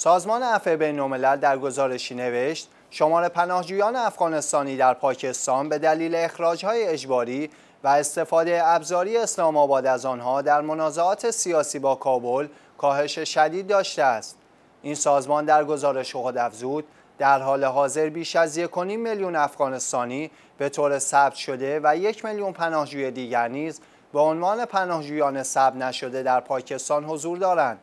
سازمان عفو بین الملل در گزارشی نوشت شمار پناهجویان افغانستانی در پاکستان به دلیل اخراجهای اجباری و استفاده ابزاری اسلام آباد از آنها در منازعات سیاسی با کابل کاهش شدید داشته است. این سازمان در گزارش خود افزود در حال حاضر بیش از 1.5 میلیون افغانستانی به طور ثبت شده و یک میلیون پناهجوی دیگر نیز به عنوان پناهجویان ثبت نشده در پاکستان حضور دارند.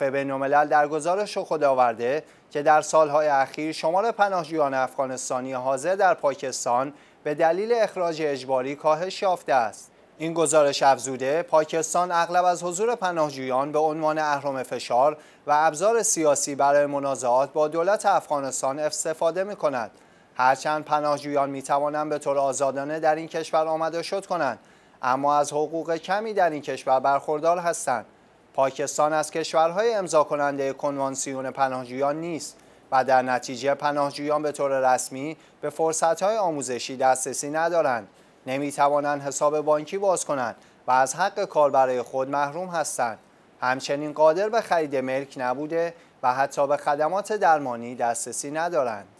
بین بینالملل در گزارش خود آورده که در سالهای اخیر شمار پناهجویان افغانستانی حاضر در پاکستان به دلیل اخراج اجباری کاهش یافته است. این گزارش افزوده پاکستان اغلب از حضور پناهجویان به عنوان اهرم فشار و ابزار سیاسی برای منازعات با دولت افغانستان استفاده می کند. هرچند پناهجویان می توانند به طور آزادانه در این کشور آمده شد کنند اما از حقوق کمی در این کشور برخوردار هستند پاکستان از کشورهای امضا کننده کنوانسیون پناهجویان نیست و در نتیجه پناهجویان به طور رسمی به فرصتهای آموزشی دسترسی ندارند نمی توانند حساب بانکی باز کنند و از حق کار برای خود محروم هستند همچنین قادر به خرید ملک نبوده و حتی به خدمات درمانی دسترسی ندارند